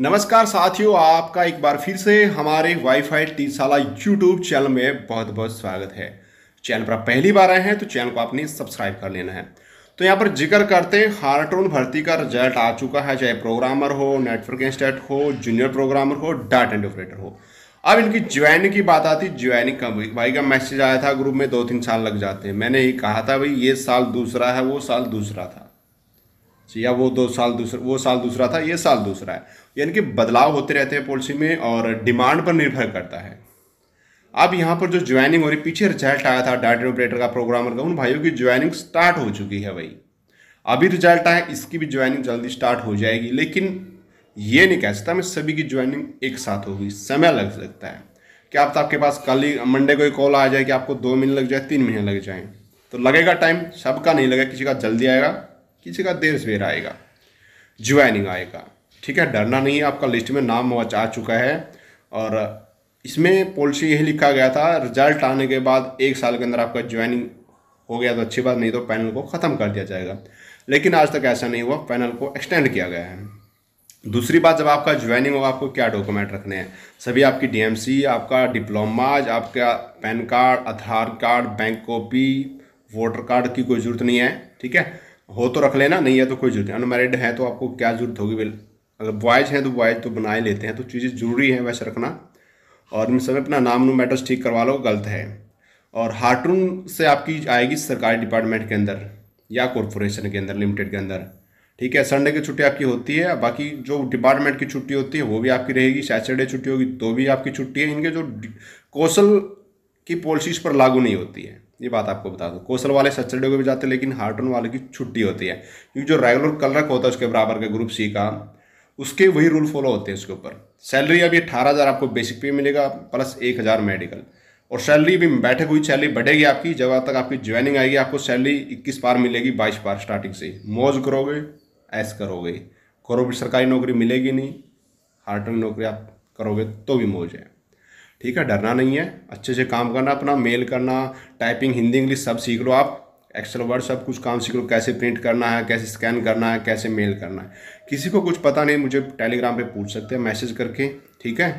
नमस्कार साथियों आपका एक बार फिर से हमारे वाईफाई टीसाला यूट्यूब चैनल में बहुत बहुत स्वागत है चैनल पर आप पहली बार आए हैं तो चैनल को आपने सब्सक्राइब कर लेना है तो यहाँ पर जिक्र करते हैं हार्टोन भर्ती का रिजल्ट आ चुका है चाहे प्रोग्रामर हो नेटवर्क इंस्टेट हो जूनियर प्रोग्रामर हो डाटा एंड ऑपरेटर हो अब इनकी ज्वाइनिंग की बात आती ज्वाइनिंग का भाई का मैसेज आया था ग्रुप में दो तीन साल लग जाते हैं मैंने ये कहा था भाई ये साल दूसरा है वो साल दूसरा था या वो दो साल दूसरा वो साल दूसरा था ये साल दूसरा है यानी कि बदलाव होते रहते हैं पॉलिसी में और डिमांड पर निर्भर करता है अब यहाँ पर जो ज्वाइनिंग हो रही पीछे रिजल्ट आया था डाटा ऑपरेटर का प्रोग्रामर का उन भाइयों की ज्वाइनिंग स्टार्ट हो चुकी है भाई अभी रिजल्ट आया इसकी भी ज्वाइनिंग जल्दी स्टार्ट हो जाएगी लेकिन ये नहीं कह सकता मैं सभी की ज्वाइनिंग एक साथ होगी समय लग सकता है क्या आप तो आपके पास कल ही मंडे को ही कॉल आ जाए कि आपको दो महीने लग जाए तीन महीने लग जाए तो लगेगा टाइम सबका नहीं लगेगा किसी का जल्दी आएगा किसी का देर सवेर आएगा ज्वाइनिंग आएगा ठीक है डरना नहीं है आपका लिस्ट में नाम आ चुका है और इसमें पॉलिसी यही लिखा गया था रिजल्ट आने के बाद एक साल के अंदर आपका ज्वाइनिंग हो गया तो अच्छी बात नहीं तो पैनल को ख़त्म कर दिया जाएगा लेकिन आज तक ऐसा नहीं हुआ पैनल को एक्सटेंड किया गया है दूसरी बात जब आपका ज्वाइनिंग होगा आपको क्या डॉक्यूमेंट रखने हैं सभी आपकी डीएमसी आपका डिप्लोमाज आपका PAN card Aadhaar card bank copy voter card की कोई ज़रूरत नहीं है ठीक है हो तो रख लेना नहीं है तो कोई जरूरत नहीं अनमेरिड है तो आपको क्या जरूरत होगी बिल अगर बॉयज़ हैं तो बॉयज़ तो बना ही लेते हैं तो चीज़ें ज़रूरी हैं वैसे रखना और इन समय अपना नाम नू मैटर्स ठीक करवा लो गलत है और हार्टून से आपकी आएगी सरकारी डिपार्टमेंट के अंदर या कॉरपोरेशन के अंदर लिमिटेड के अंदर ठीक है संडे की छुट्टी आपकी होती है बाकी जो डिपार्टमेंट की छुट्टी होती है वो भी आपकी रहेगी सैटरडे छुट्टी होगी तो भी आपकी छुट्टी है इनके जो कौशल की पॉलिसीज पर लागू नहीं होती है ये बात आपको बता दूँ कौशल वाले सैटरडे को भी जाते हैं लेकिन हार्टन वाले की छुट्टी होती है क्योंकि जो रेगुलर कलरक होता है उसके बराबर का ग्रुप सी का उसके वही रूल फॉलो होते हैं उसके ऊपर सैलरी अभी अठारह हज़ार आपको बेसिक पे मिलेगा प्लस एक हज़ार मेडिकल और सैलरी भी बैठक हुई सैलरी बढ़ेगी आपकी जब तक आपकी ज्वाइनिंग आएगी आपको सैलरी इक्कीस बार मिलेगी बाईस बार स्टार्टिंग से मौज करोगे ऐस करोगे करो भी सरकारी नौकरी मिलेगी नहीं हार्टन नौकरी आप करोगे तो भी मौज है ठीक है डरना नहीं है अच्छे से काम करना अपना मेल करना टाइपिंग हिंदी इंग्लिश सब सीख लो आप एक्सेल वर्ड सब कुछ काम सीख लो कैसे प्रिंट करना है कैसे स्कैन करना है कैसे मेल करना है किसी को कुछ पता नहीं मुझे टेलीग्राम पे पूछ सकते हैं मैसेज करके ठीक है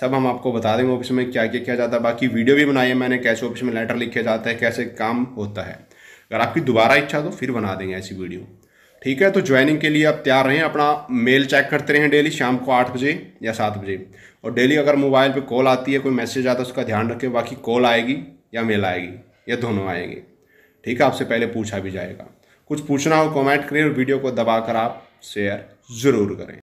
सब हम आपको बता देंगे ऑफिस में क्या क्या किया जाता है बाकी वीडियो भी बनाई है मैंने कैसे ऑफिस में लेटर लिखे जाता है कैसे काम होता है अगर आपकी दोबारा इच्छा तो फिर बना देंगे ऐसी वीडियो ठीक है तो ज्वाइनिंग के लिए आप तैयार रहें अपना मेल चेक करते रहें डेली शाम को आठ बजे या सात बजे और डेली अगर मोबाइल पे कॉल आती है कोई मैसेज आता है उसका ध्यान रखें बाकी कॉल आएगी या मेल आएगी या दोनों आएंगे ठीक है आपसे पहले पूछा भी जाएगा कुछ पूछना हो कमेंट करें और वीडियो को दबाकर आप शेयर ज़रूर करें